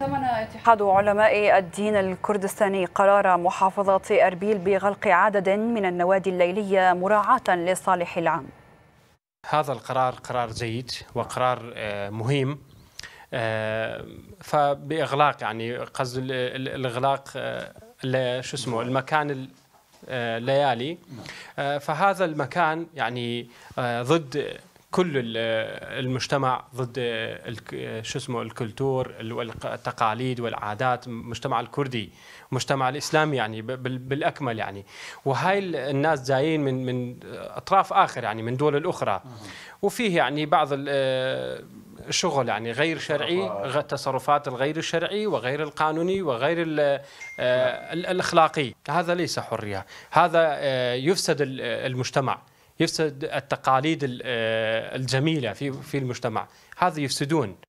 ثمن اتحاد علماء الدين الكردستاني قرار محافظة أربيل بغلق عدد من النوادي الليلية مراعاة للصالح العام هذا القرار قرار جيد وقرار آه، مهم آه، فبإغلاق يعني قصد الإغلاق آه، شو اسمه المكان الليالي فهذا المكان يعني ضد كل المجتمع ضد شو اسمه الكلتور والتقاليد والعادات المجتمع الكردي المجتمع الاسلامي يعني بالاكمل يعني وهاي الناس جايين من من اطراف اخر يعني من دول الاخرى وفيه يعني بعض الشغل يعني غير شرعي التصرفات الغير الشرعي وغير القانوني وغير آه، الاخلاقي هذا ليس حريه هذا آه، يفسد المجتمع يفسد التقاليد آه، الجميله في في المجتمع هذا يفسدون